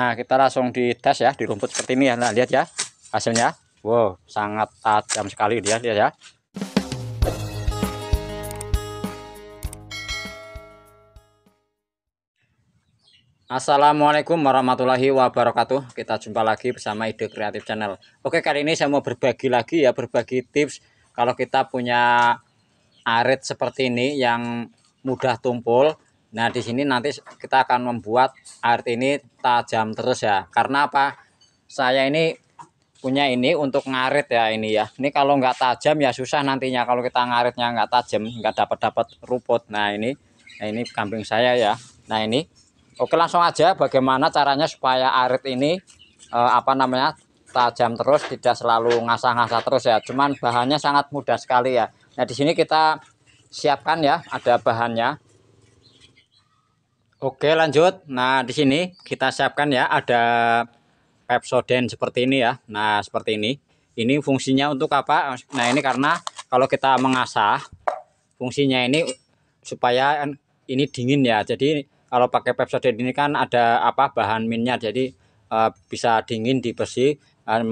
Nah, kita langsung dites ya di rumput seperti ini ya. Nah, lihat ya hasilnya. Wow, sangat tajam sekali dia, lihat ya. Assalamualaikum warahmatullahi wabarakatuh Kita jumpa lagi bersama Ide Kreatif Channel Oke kali ini saya mau berbagi lagi ya Berbagi tips Kalau kita punya arit seperti ini Yang mudah tumpul Nah, di sini nanti kita akan membuat art ini tajam terus ya. Karena apa? Saya ini punya ini untuk ngarit ya ini ya. Ini kalau nggak tajam ya susah nantinya kalau kita ngaritnya nggak tajam, nggak dapat-dapat ruput. Nah, ini nah ini kambing saya ya. Nah, ini Oke, langsung aja bagaimana caranya supaya arit ini eh, apa namanya? tajam terus, tidak selalu ngasah-ngasah terus ya. Cuman bahannya sangat mudah sekali ya. Nah, di sini kita siapkan ya, ada bahannya Oke, lanjut. Nah, di sini kita siapkan ya ada pepsoden seperti ini ya. Nah, seperti ini. Ini fungsinya untuk apa? Nah, ini karena kalau kita mengasah fungsinya ini supaya ini dingin ya. Jadi kalau pakai pepsoden ini kan ada apa bahan minnya jadi e, bisa dingin di besi eh,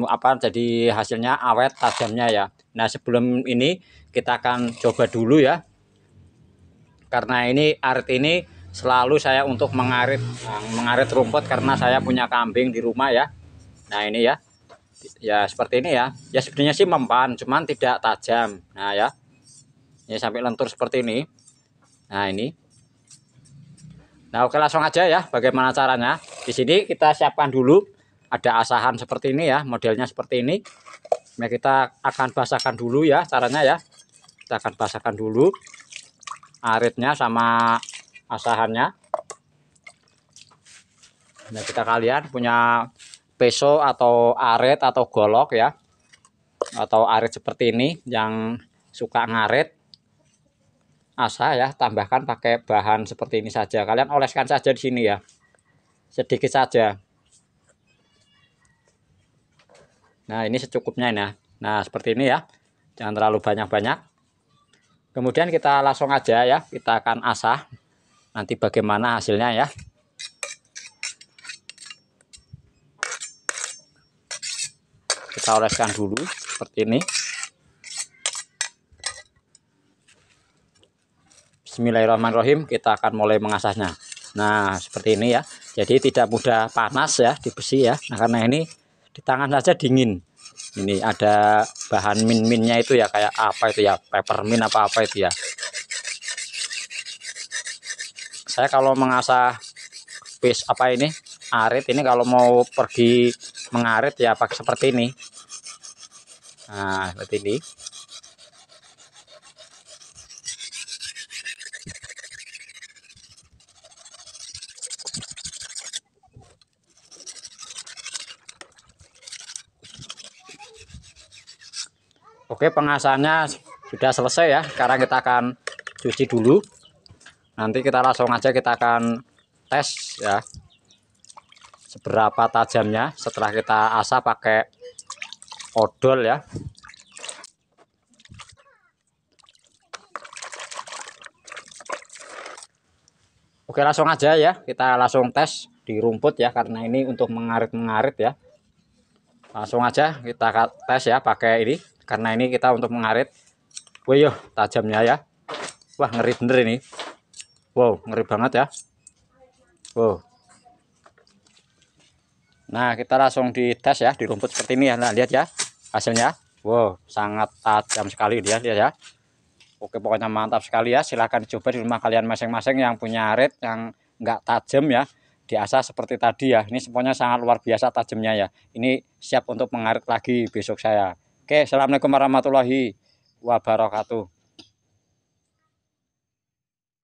apa jadi hasilnya awet tajamnya ya. Nah, sebelum ini kita akan coba dulu ya. Karena ini art ini selalu saya untuk mengarit mengarit rumput karena saya punya kambing di rumah ya nah ini ya ya seperti ini ya ya sebenarnya sih mempan cuman tidak tajam nah ya ini ya, sampai lentur seperti ini nah ini nah oke langsung aja ya bagaimana caranya di sini kita siapkan dulu ada asahan seperti ini ya modelnya seperti ini nah kita akan basahkan dulu ya caranya ya kita akan basahkan dulu aritnya sama asahannya nah kita kalian punya peso atau aret atau golok ya atau aret seperti ini yang suka ngaret asah ya tambahkan pakai bahan seperti ini saja kalian oleskan saja di sini ya sedikit saja nah ini secukupnya ya nah seperti ini ya jangan terlalu banyak-banyak kemudian kita langsung aja ya kita akan asah nanti bagaimana hasilnya ya kita oleskan dulu seperti ini Bismillahirrahmanirrahim kita akan mulai mengasahnya nah seperti ini ya jadi tidak mudah panas ya di besi ya nah, karena ini di tangan saja dingin ini ada bahan min-minnya itu ya kayak apa itu ya peppermint apa-apa itu ya saya kalau mengasah base apa ini arit ini kalau mau pergi mengarit ya pakai seperti ini nah seperti ini Oke pengasahannya sudah selesai ya sekarang kita akan cuci dulu nanti kita langsung aja kita akan tes ya seberapa tajamnya setelah kita asah pakai odol ya Oke langsung aja ya kita langsung tes di rumput ya karena ini untuk mengarit-mengarit ya langsung aja kita tes ya pakai ini karena ini kita untuk mengarit wih tajamnya ya wah ngeri bener ini Wow, ngeri banget ya. Wow. Nah, kita langsung dites ya di rumput seperti ini ya. Nah, lihat ya hasilnya. Wow, sangat tajam sekali dia, lihat ya. Oke, pokoknya mantap sekali ya. Silahkan coba di rumah kalian masing-masing yang punya red yang nggak tajam ya. Diasah seperti tadi ya. Ini semuanya sangat luar biasa tajamnya ya. Ini siap untuk mengarit lagi besok saya. Oke, Assalamualaikum warahmatullahi wabarakatuh.